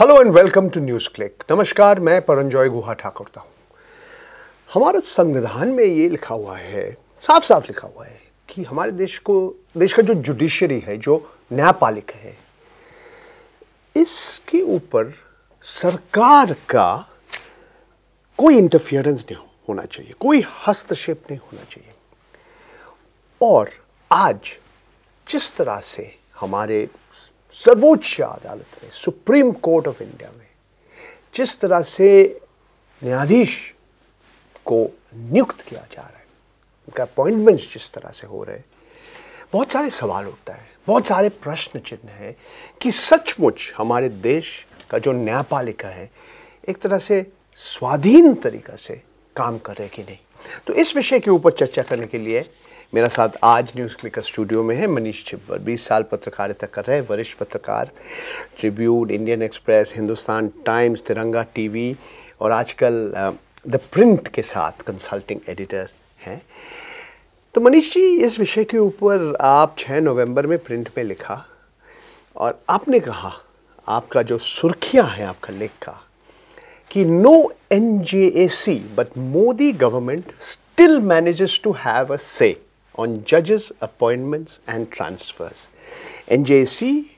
Hello and welcome to news click नमस्कार मैं परंजॉय गुहा ठाकुर हूँ हमारे संविधान में ये लिखा हुआ है साफ साफ लिखा हुआ है कि हमारे देश को देश का जो जुडिशरी है जो न्यायपालिका है इसके ऊपर सरकार का कोई इंटरफियरेंस नहीं होना चाहिए कोई हस्तक्षेप नहीं होना चाहिए और आज जिस तरह से हमारे सर्वोच्च अदालत में सुप्रीम कोर्ट ऑफ इंडिया में जिस तरह से न्यायाधीश को नियुक्त किया जा रहा है उनका अपॉइंटमेंट्स जिस तरह से हो रहे हैं बहुत सारे सवाल उठता है बहुत सारे प्रश्न चिन्ह हैं कि सचमुच हमारे देश का जो न्यायपालिका है एक तरह से स्वाधीन तरीका से काम कर रहे कि नहीं तो इस विषय के ऊपर चर्चा करने के लिए मेरा साथ आज न्यूज़ क्लिक स्टूडियो में है मनीष छिब्बर बीस साल पत्रकारिता कर रहे वरिष्ठ पत्रकार Tribune Indian Express Hindustan Times Tiranga TV और आजकल द प्रिंट के साथ कंसल्टिंग एडिटर हैं तो मनीष जी इस विषय के ऊपर आप 6 नवंबर में प्रिंट में लिखा और आपने कहा आपका जो सुर्खियाँ हैं आपका लेख का कि no N J A C but Modi government still manages to have a say on judges, appointments and transfers. NJC,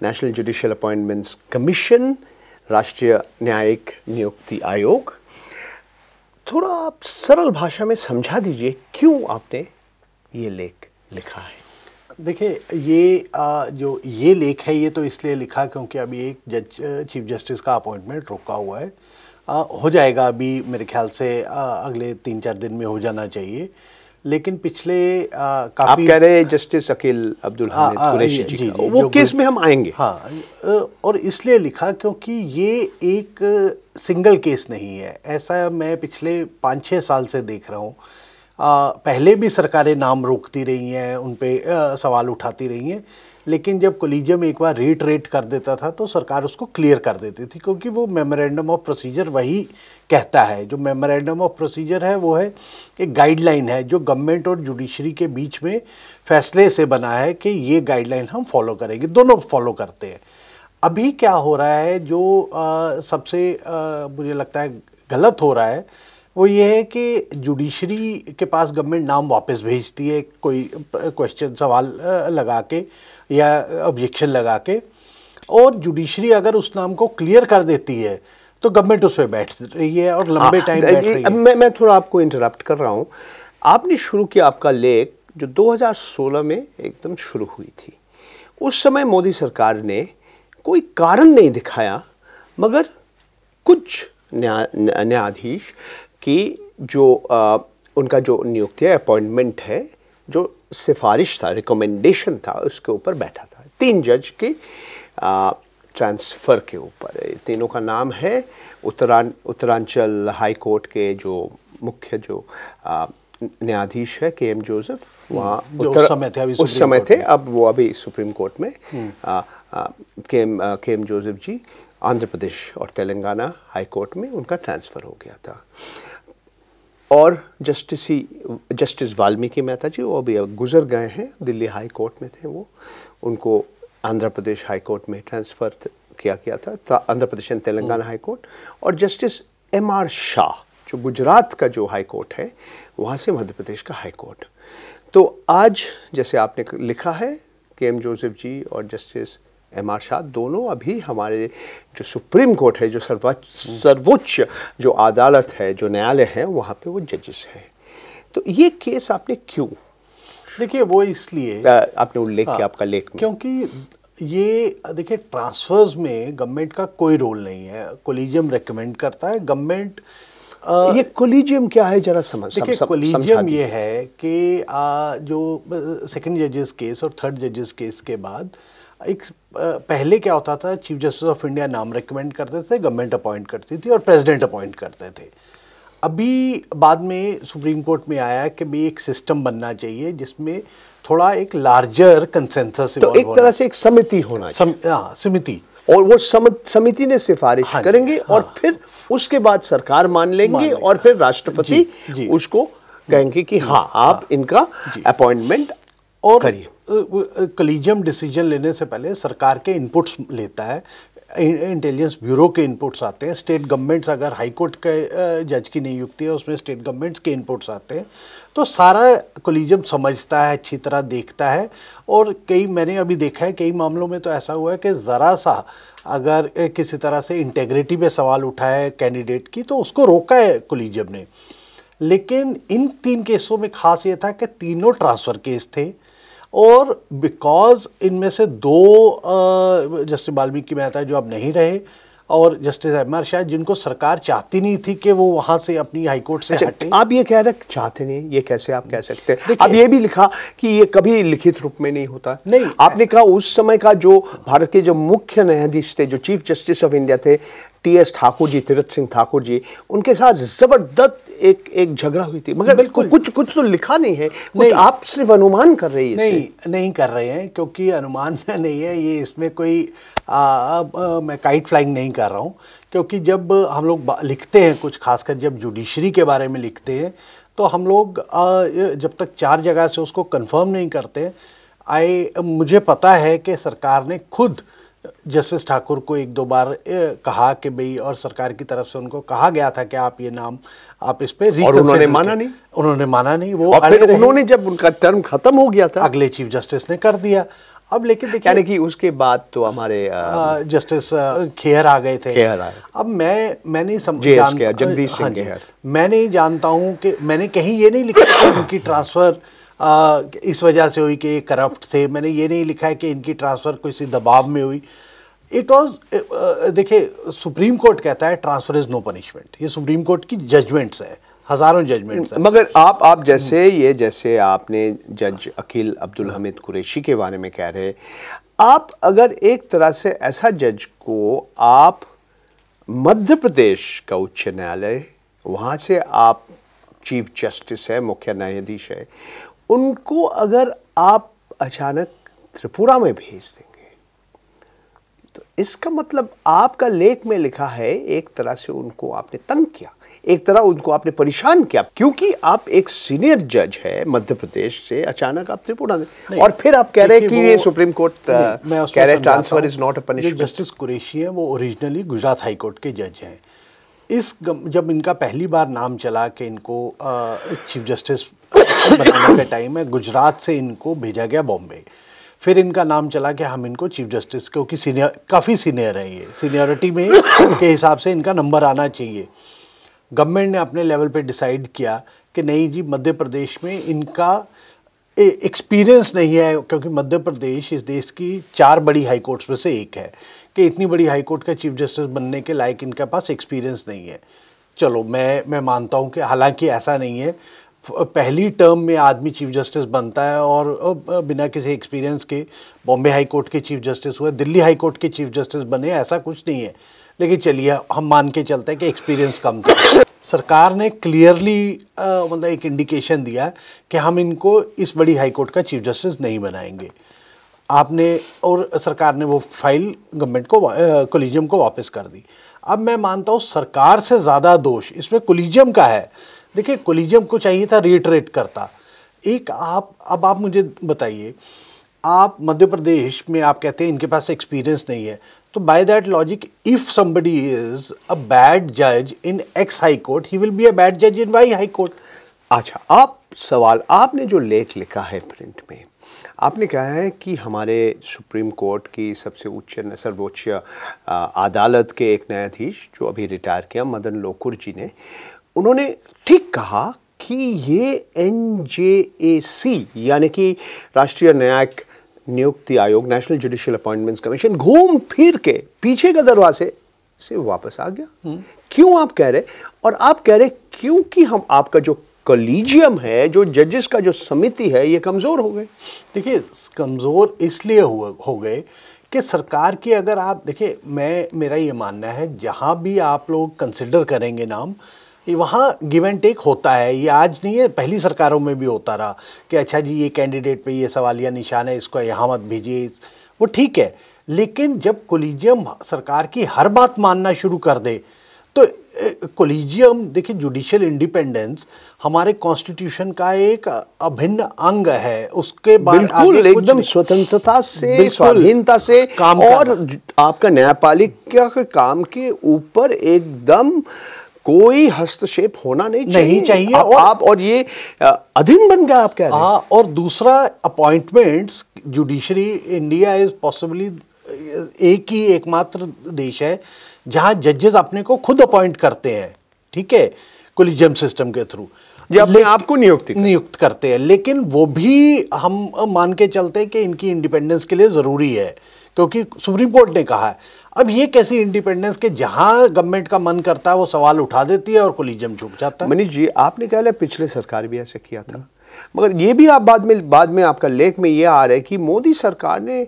National Judicial Appointments Commission, राष्ट्रीय न्यायिक नियुक्ति आयोग थोड़ा आप सरल भाषा में समझा दीजिए क्यों आपने ये लेख लिखा है देखिए ये आ, जो ये लेख है ये तो इसलिए लिखा क्योंकि अभी एक जज चीफ जस्टिस का अपॉइंटमेंट रुका हुआ है आ, हो जाएगा अभी मेरे ख्याल से आ, अगले तीन चार दिन में हो जाना चाहिए लेकिन पिछले आ, काफी आप कह रहे हैं जस्टिस अकील अब्दुल हाँ, हाँ, कुरैशी जी, जी, जी, वो केस में हम आएंगे हाँ और इसलिए लिखा क्योंकि ये एक सिंगल केस नहीं है ऐसा मैं पिछले पाँच छः साल से देख रहा हूँ पहले भी सरकारें नाम रोकती रही हैं उन पर सवाल उठाती रही हैं लेकिन जब कोलिजियम एक बार रेट कर देता था तो सरकार उसको क्लियर कर देती थी क्योंकि वो मेमोरेंडम ऑफ प्रोसीजर वही कहता है जो मेमोरेंडम ऑफ प्रोसीजर है वो है एक गाइडलाइन है जो गवर्नमेंट और जुडिशरी के बीच में फैसले से बना है कि ये गाइडलाइन हम फॉलो करेंगे दोनों फॉलो करते हैं अभी क्या हो रहा है जो आ, सबसे आ, मुझे लगता है गलत हो रहा है वो ये है कि जुडिशरी के पास गवर्नमेंट नाम वापस भेजती है कोई क्वेश्चन सवाल लगा के या ऑब्जेक्शन लगा के और जुडिशरी अगर उस नाम को क्लियर कर देती है तो गवर्नमेंट उस पर बैठ रही है और लंबे टाइम हाँ, बैठ रही है मैं मैं थोड़ा आपको इंटरप्ट कर रहा हूँ आपने शुरू किया आपका लेख जो 2016 में एकदम शुरू हुई थी उस समय मोदी सरकार ने कोई कारण नहीं दिखाया मगर कुछ न्यायाधीश कि जो आ, उनका जो नियुक्ति है अपॉइंटमेंट है जो सिफारिश था रिकमेंडेशन था उसके ऊपर बैठा था तीन जज के ट्रांसफ़र के ऊपर तीनों का नाम है उत्तरां उत्तरांचल हाई कोर्ट के जो मुख्य जो न्यायाधीश है के एम जोसेफ हम्म, वहाँ उस समय थे अभी उस समय थे अब वो अभी सुप्रीम कोर्ट में हम्म। K M K M Joseph ji Andhra Pradesh और तेलंगाना हाई कोर्ट में उनका ट्रांसफ़र हो गया था और जस्टिसी जस्टिस वाल्मीकि मेहता जी वो अभी गुजर गए हैं दिल्ली हाई कोर्ट में थे वो उनको आंध्र प्रदेश हाई कोर्ट में ट्रांसफ़र किया गया था आंध्र प्रदेश एंड तेलंगाना हाई हम्म। कोर्ट और जस्टिस एम आर शाह जो गुजरात का जो हाई कोर्ट है वहाँ से मध्य प्रदेश का हाई कोर्ट तो आज जैसे आपने लिखा है के एम जोसेफ जी और जस्टिस एम आर शाह दोनों अभी हमारे जो सुप्रीम कोर्ट है जो सर्वोच्च सर्वोच्च जो अदालत है जो न्यायालय है वहाँ पे वो जजेस हैं तो ये केस आपने क्यों देखिए वो इसलिए आपने उल्लेख किया हाँ, आपका लेख में क्योंकि ये देखिए ट्रांसफर्स में गवर्नमेंट का कोई रोल नहीं है कोलिजियम रेकमेंड करता है गवर्नमेंट आ, ये कोलिजियम क्या है जरा समझ देखिए कोलिजियम ये है कि आ, जो सेकंड जजेस केस और थर्ड जजेस केस के बाद आ, एक पहले क्या होता था चीफ जस्टिस ऑफ इंडिया नाम रिकमेंड करते थे गवर्नमेंट अपॉइंट करती थी और प्रेसिडेंट अपॉइंट करते थे अभी बाद में सुप्रीम कोर्ट में आया कि भाई एक सिस्टम बनना चाहिए जिसमें थोड़ा एक लार्जर कंसेंसस तो एक तरह से एक समिति होना सम, हाँ समिति और वो समिति ने सिफारिश हाँ, करेंगे हाँ, और फिर उसके बाद सरकार मान लेंगे और फिर राष्ट्रपति उसको कहेंगे कि हाँ, हाँ। आप इनका अपॉइंटमेंट और करिए कलीजियम डिसीजन लेने से पहले सरकार के इनपुट्स लेता है इंटेलिजेंस ब्यूरो के इनपुट्स आते हैं स्टेट गवर्नमेंट्स अगर हाई कोर्ट के जज की नियुक्ति है उसमें स्टेट गवर्नमेंट्स के इनपुट्स आते हैं तो सारा कोलिजियम समझता है अच्छी तरह देखता है और कई मैंने अभी देखा है कई मामलों में तो ऐसा हुआ है कि ज़रा सा अगर किसी तरह से इंटेग्रिटी पे सवाल उठा है कैंडिडेट की तो उसको रोका है कोलिजियम ने लेकिन इन तीन केसों में खास ये था कि तीनों ट्रांसफ़र केस थे और बिकॉज इनमें से दो जस्टिस वाल्मीकि मेहता जो अब नहीं रहे और जस्टिस एम आर शाह जिनको सरकार चाहती नहीं थी कि वो वहाँ से अपनी हाईकोर्ट से अच्छा, हटे आप ये कह रहे चाहते नहीं ये कैसे आप कह सकते हैं अब ये भी लिखा कि ये कभी लिखित रूप में नहीं होता नहीं आपने कहा उस समय का जो भारत के जो मुख्य न्यायाधीश थे जो चीफ जस्टिस ऑफ इंडिया थे टी एस ठाकुर जी तीरथ सिंह ठाकुर जी उनके साथ ज़बरदस्त एक एक झगड़ा हुई थी मगर बिल्कुल कुछ कुछ तो लिखा नहीं है नहीं आप सिर्फ अनुमान कर रही हैं नहीं नहीं कर रहे हैं क्योंकि अनुमान नहीं है ये इसमें कोई आ, आ, आ, मैं काइट फ्लाइंग नहीं कर रहा हूँ क्योंकि जब हम लोग लिखते हैं कुछ खासकर जब जुडिशरी के बारे में लिखते हैं तो हम लोग जब तक चार जगह से उसको कन्फर्म नहीं करते आई मुझे पता है कि सरकार ने खुद जस्टिस ठाकुर को एक दो बार कहा कि भाई और सरकार की तरफ से उनको कहा गया था कि आप ये नाम आप इस पर उन्होंने माना नहीं उन्होंने माना नहीं वो और उन्होंने जब उनका टर्म खत्म हो गया था अगले चीफ जस्टिस ने कर दिया अब लेकिन देखिए यानी कि उसके बाद तो हमारे जस्टिस खेहर आ गए थे खेहर आए अब मैं मैं नहीं समझ जगदीश सिंह मैं नहीं जानता हूँ कि मैंने कहीं ये नहीं लिखा उनकी ट्रांसफ़र आ, इस वजह से हुई कि ये करप्ट थे मैंने ये नहीं लिखा है कि इनकी ट्रांसफ़र किसी दबाव में हुई इट वॉज देखिए सुप्रीम कोर्ट कहता है ट्रांसफर इज नो पनिशमेंट ये सुप्रीम कोर्ट की जजमेंट्स है हज़ारों जजमेंट्स मगर आप आप जैसे ये जैसे आपने जज अकील अब्दुल हमीद कुरैशी के बारे में कह रहे आप अगर एक तरह से ऐसा जज को आप मध्य प्रदेश का उच्च न्यायालय वहाँ से आप चीफ जस्टिस है मुख्य न्यायाधीश है उनको अगर आप अचानक त्रिपुरा में भेज देंगे तो इसका मतलब आपका लेख में लिखा है एक तरह से उनको आपने तंग किया एक तरह उनको आपने परेशान किया क्योंकि आप एक सीनियर जज है मध्य प्रदेश से अचानक आप त्रिपुरा और फिर आप कह रहे हैं कि ये सुप्रीम कोर्ट कह रहे transfer is not a punishment justice Qureshi है वो ओरिजिनली गुजरात हाईकोर्ट के जज हैं इस जब इनका पहली बार नाम चला कि इनको चीफ जस्टिस बनाने का टाइम है गुजरात से इनको भेजा गया बॉम्बे फिर इनका नाम चला कि हम इनको चीफ जस्टिस क्योंकि सीनियर काफ़ी सीनियर है ये सीनियरिटी में के हिसाब से इनका नंबर आना चाहिए गवर्नमेंट ने अपने लेवल पे डिसाइड किया कि नहीं जी मध्य प्रदेश में इनका एक्सपीरियंस नहीं है क्योंकि मध्य प्रदेश इस देश की चार बड़ी हाई कोर्ट्स में से एक है कि इतनी बड़ी हाई कोर्ट का चीफ जस्टिस बनने के लायक इनके पास एक्सपीरियंस नहीं है चलो मैं मैं मानता हूँ कि हालांकि ऐसा नहीं है पहली टर्म में आदमी चीफ जस्टिस बनता है और बिना किसी एक्सपीरियंस के बॉम्बे हाई कोर्ट के चीफ जस्टिस हुए दिल्ली हाई कोर्ट के चीफ जस्टिस बने ऐसा कुछ नहीं है लेकिन चलिए हम मान के चलते हैं कि एक्सपीरियंस कम था सरकार ने क्लियरली मतलब एक इंडिकेशन दिया कि हम इनको इस बड़ी हाई कोर्ट का चीफ जस्टिस नहीं बनाएंगे आपने और सरकार ने वो फाइल गवर्नमेंट को कोलिजियम को वापस कर दी अब मैं मानता हूँ सरकार से ज़्यादा दोष इसमें कोलिजियम का है देखिए कोलिजियम को चाहिए था रिट्रेट करता एक आप अब आप मुझे बताइए आप मध्य प्रदेश में आप कहते हैं इनके पास एक्सपीरियंस नहीं है तो by that logic if somebody is a bad जज इन x high court he will be a bad जज इन वाई हाई कोर्ट अच्छा आप सवाल आपने जो लेख लिखा है प्रिंट में आपने कहा है कि हमारे सुप्रीम कोर्ट की सबसे उच्च सर्वोच्च अदालत के एक न्यायाधीश जो अभी रिटायर किया मदन लोकुर जी ने उन्होंने ठीक कहा कि ये एन यानी कि राष्ट्रीय न्यायिक नियुक्ति आयोग नेशनल जुडिशियल अपॉइंटमेंट्स कमीशन घूम फिर के पीछे का दरवाजे से वापस आ गया हम्म। क्यों आप कह रहे और आप कह रहे क्योंकि हम आपका जो कॉलीजियम है जो जजेस का जो समिति है ये कमज़ोर हो गए देखिए कमज़ोर इसलिए हो गए कि सरकार की अगर आप देखिए मैं मेरा ये मानना है जहाँ भी आप लोग कंसिडर करेंगे नाम वहाँ गिव एंड टेक होता है ये आज नहीं है पहली सरकारों में भी होता रहा कि अच्छा जी ये कैंडिडेट पे ये सवालिया निशान है इसको यहाँ मत भेजिए वो ठीक है लेकिन जब कोलिजियम सरकार की हर बात मानना शुरू कर दे तो कोलिजियम देखिए जुडिशियल इंडिपेंडेंस हमारे कॉन्स्टिट्यूशन का एक अभिन्न अंग है उसके बाद एकदम स्वतंत्रता से स्वाधीनता से काम और आपका न्यायपालिका के काम के ऊपर एकदम कोई हस्तक्षेप होना नहीं चाहिए नहीं चाहिए आ, और, आप और ये अधीन बन गया आप कह रहे हैं हाँ, और दूसरा appointments judiciary India is possibly एक ही एकमात्र देश है जहां जजेस अपने को खुद अपॉइंट करते हैं ठीक है कोलिजियम सिस्टम के थ्रू अपने आप को नियुक्त नियुक्त करते हैं लेकिन वो भी हम मान के चलते हैं कि इनकी इंडिपेंडेंस के लिए ज़रूरी है क्योंकि सुप्रीम कोर्ट ने कहा है अब ये कैसी इंडिपेंडेंस के जहां गवर्नमेंट का मन करता है वो सवाल उठा देती है और कोलिजियम झुक जाता है मनीष जी आपने कहा है पिछले सरकार भी ऐसे किया था मगर ये भी आप बाद में बाद में आपका लेख में ये आ रहा है कि मोदी सरकार ने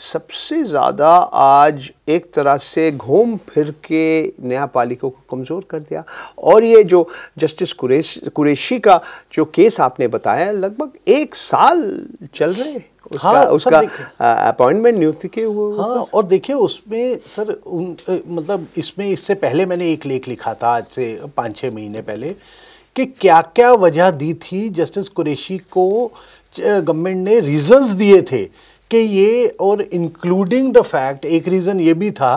सबसे ज़्यादा आज एक तरह से घूम फिर के न्यायपालिका को कमज़ोर कर दिया और ये जो जस्टिस कुरेश कुरेशी का जो केस आपने बताया लगभग एक साल चल रहे उसका हाँ, उसका अपॉइंटमेंट नियुक्ति के हुआ हाँ और देखिए उसमें सर उन, मतलब इसमें इससे पहले मैंने एक लेख लिखा था आज से पाँच छः महीने पहले कि क्या क्या वजह दी थी जस्टिस कुरेशी को गवर्नमेंट ने रीजंस दिए थे कि ये और इंक्लूडिंग द फैक्ट एक रीज़न ये भी था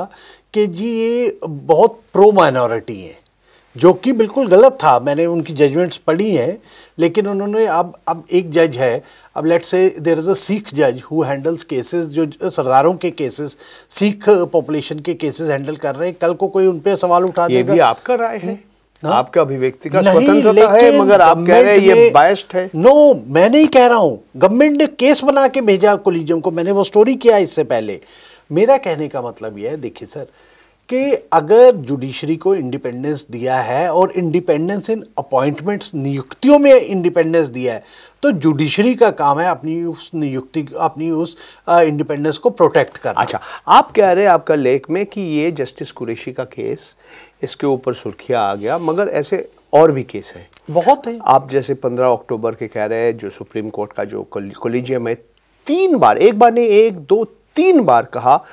कि जी ये बहुत प्रो माइनॉरिटी हैं जो कि बिल्कुल गलत था मैंने उनकी जजमेंट्स पढ़ी हैं लेकिन उन्होंने अब अब एक जज है अब let's say there is a Sikh जज हु हैंडल्स केसेस जो सरदारों के केसेस सिख पॉपुलेशन के केसेस हैंडल कर रहे हैं कल को कोई उन पर सवाल उठा देगा ये भी आपका राय है हम्म। आपका अभिव्यक्ति का स्वतंत्रता है मगर आप कह रहे हैं ये बायस्ड है नो मैं नहीं कह रहा हूं गवर्नमेंट ने केस बना के भेजा कोलिजियम को मैंने वो स्टोरी किया इससे पहले मेरा कहने का मतलब यह है देखिए सर कि अगर जुडिशरी को इंडिपेंडेंस दिया है और इंडिपेंडेंस इन अपॉइंटमेंट्स नियुक्तियों में इंडिपेंडेंस दिया है तो जुडिशरी का काम है अपनी उस नियुक्ति अपनी उस इंडिपेंडेंस को प्रोटेक्ट करना अच्छा आप कह रहे हैं आपका लेख में कि ये जस्टिस कुरेशी का केस इसके ऊपर सुर्खियाँ आ गया मगर ऐसे और भी केस है बहुत है आप जैसे पंद्रह अक्टूबर के कह रहे हैं जो सुप्रीम कोर्ट का जो कोलिजियम है तीन बार एक बार ने एक दो तीन बार कहा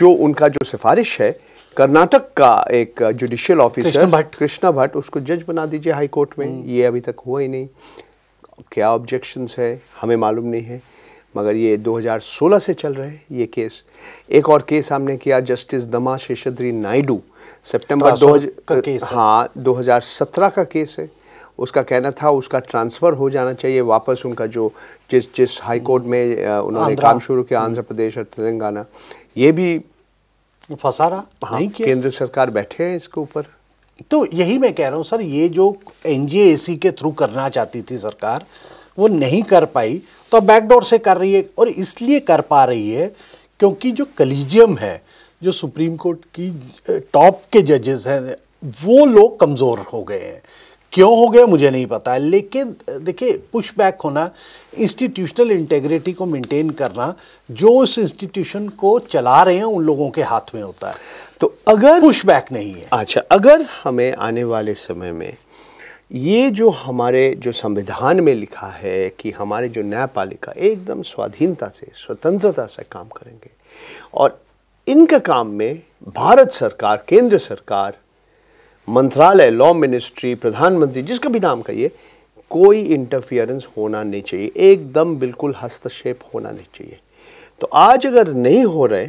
जो उनका जो सिफारिश है कर्नाटक का एक जुडिशियल ऑफिसर भट्ट कृष्णा भट्ट उसको जज बना दीजिए हाई कोर्ट में हम्म। ये अभी तक हुआ ही नहीं क्या ऑब्जेक्शंस है हमें मालूम नहीं है मगर ये 2016 से चल रहे हैं ये केस एक और केस हमने किया जस्टिस दमा शेषद्री नायडू सितंबर दो का केस हाँ 2017 का केस है उसका कहना था उसका ट्रांसफ़र हो जाना चाहिए वापस उनका जो जिस जिस हाई कोर्ट में उन्होंने काम शुरू किया आंध्र प्रदेश और तेलंगाना ये भी फंसा रहा हाँ, नहीं किया केंद्र सरकार बैठे हैं इसके ऊपर तो यही मैं कह रहा हूँ सर ये जो एन के थ्रू करना चाहती थी सरकार वो नहीं कर पाई तो बैकडोर से कर रही है और इसलिए कर पा रही है क्योंकि जो कलीजियम है जो सुप्रीम कोर्ट की टॉप के जजेस हैं वो लोग कमज़ोर हो गए हैं क्यों हो गया मुझे नहीं पता लेकिन देखिए पुश बैक होना इंस्टीट्यूशनल इंटेग्रिटी को मेंटेन करना जो उस इंस्टीट्यूशन को चला रहे हैं उन लोगों के हाथ में होता है तो अगर पुश बैक नहीं है अच्छा अगर हमें आने वाले समय में ये जो हमारे जो संविधान में लिखा है कि हमारे जो न्यायपालिका एकदम स्वाधीनता से स्वतंत्रता से काम करेंगे और इनके काम में भारत सरकार केंद्र सरकार मंत्रालय लॉ मिनिस्ट्री प्रधानमंत्री जिसका भी नाम कहिए कोई इंटरफियरेंस होना नहीं चाहिए एकदम बिल्कुल हस्तक्षेप होना नहीं चाहिए तो आज अगर नहीं हो रहे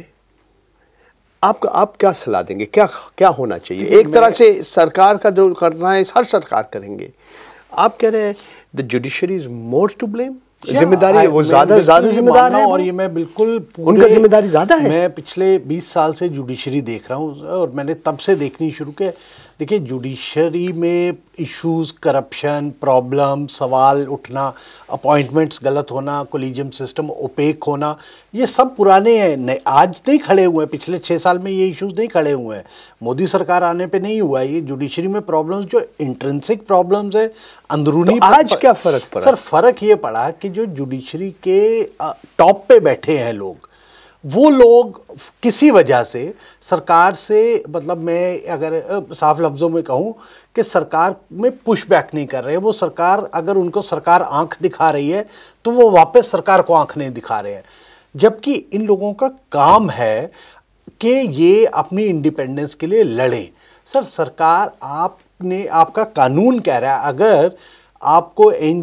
आप आप क्या सलाह देंगे क्या क्या होना चाहिए एक तरह से सरकार का जो करना है हर सरकार करेंगे आप कह रहे हैं the judiciary is more to blame जिम्मेदारी वो ज्यादा ज्यादा जिम्मेदार है और ये मैं बिल्कुल उनका जिम्मेदारी ज्यादा है मैं पिछले 20 साल से जुडिशरी देख रहा हूँ और मैंने तब से देखनी शुरू किया देखिए जुडिशरी में इश्यूज करप्शन प्रॉब्लम सवाल उठना अपॉइंटमेंट्स गलत होना कोलिजियम सिस्टम ओपेक होना ये सब पुराने हैं आज नहीं खड़े हुए हैं पिछले छः साल में ये इश्यूज नहीं खड़े हुए हैं मोदी सरकार आने पे नहीं हुआ ये जुडिशरी में प्रॉब्लम्स जो इंट्रेंसिक प्रॉब्लम्स है अंदरूनी तो आज पर, क्या फ़र्क पड़ा सर फ़र्क ये पड़ा कि जो जुडिशरी के टॉप पे बैठे हैं लोग वो लोग किसी वजह से सरकार से मतलब मैं अगर साफ लफ्ज़ों में कहूँ कि सरकार में पुशबैक नहीं कर रहे वो सरकार अगर उनको सरकार आंख दिखा रही है तो वो वापस सरकार को आंख नहीं दिखा रहे हैं जबकि इन लोगों का काम है कि ये अपनी इंडिपेंडेंस के लिए लड़ें सर सरकार आपने आपका कानून कह रहा है अगर आपको एन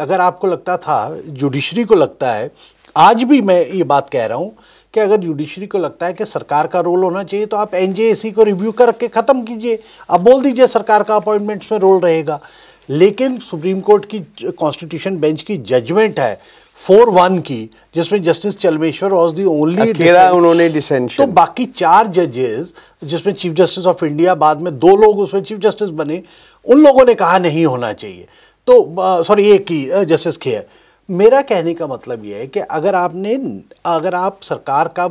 अगर आपको लगता था जुडिशरी को लगता है आज भी मैं ये बात कह रहा हूँ कि अगर जुडिशरी को लगता है कि सरकार का रोल होना चाहिए तो आप एन को रिव्यू करके ख़त्म कीजिए अब बोल दीजिए सरकार का अपॉइंटमेंट्स में रोल रहेगा लेकिन सुप्रीम कोर्ट की कॉन्स्टिट्यूशन बेंच की जजमेंट है फोर वन की जिसमें justice Chelameswar was the only उन्होंने डिसेंशन तो बाकी चार जजेस जिसमें चीफ जस्टिस ऑफ इंडिया बाद में दो लोग उसमें चीफ जस्टिस बने उन लोगों ने कहा नहीं होना चाहिए तो सॉरी एक ही जस्टिस खेयर मेरा कहने का मतलब ये है कि अगर आपने अगर आप सरकार का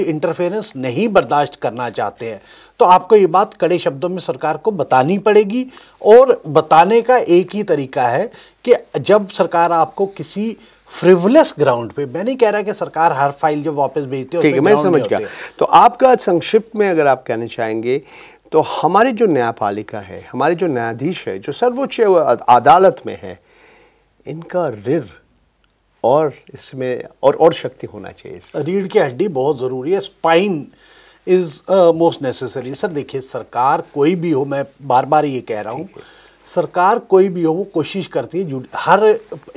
इंटरफेरेंस नहीं बर्दाश्त करना चाहते हैं तो आपको ये बात कड़े शब्दों में सरकार को बतानी पड़ेगी और बताने का एक ही तरीका है कि जब सरकार आपको किसी फ्रिवलेस ग्राउंड पे मैं नहीं कह रहा कि सरकार हर फाइल जो वापस भेजती है ठीक है मैं समझ गया तो आपका संक्षिप्त में अगर आप कहना चाहेंगे तो हमारी जो न्यायपालिका है हमारे जो न्यायाधीश है जो सर्वोच्च अदालत में है इनका रिर और इसमें और और शक्ति होना चाहिए रीढ़ की हड्डी बहुत ज़रूरी है spine is most necessary sir देखिए सरकार कोई भी हो मैं बार बार ये कह रहा हूँ सरकार कोई भी हो वो कोशिश करती है हर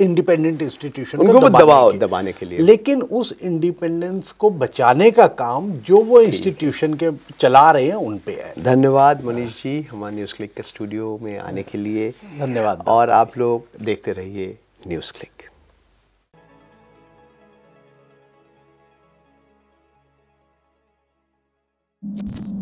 इंडिपेंडेंट इंस्टीट्यूशन को दबाने, दबाव, के, दबाने के लिए लेकिन उस इंडिपेंडेंस को बचाने का काम जो वो इंस्टीट्यूशन के चला रहे हैं उन पे है धन्यवाद मनीष जी हमारे न्यूज़ क्लिक के स्टूडियो में आने के लिए धन्यवाद और आप लोग देखते रहिए न्यूज़ क्लिक you.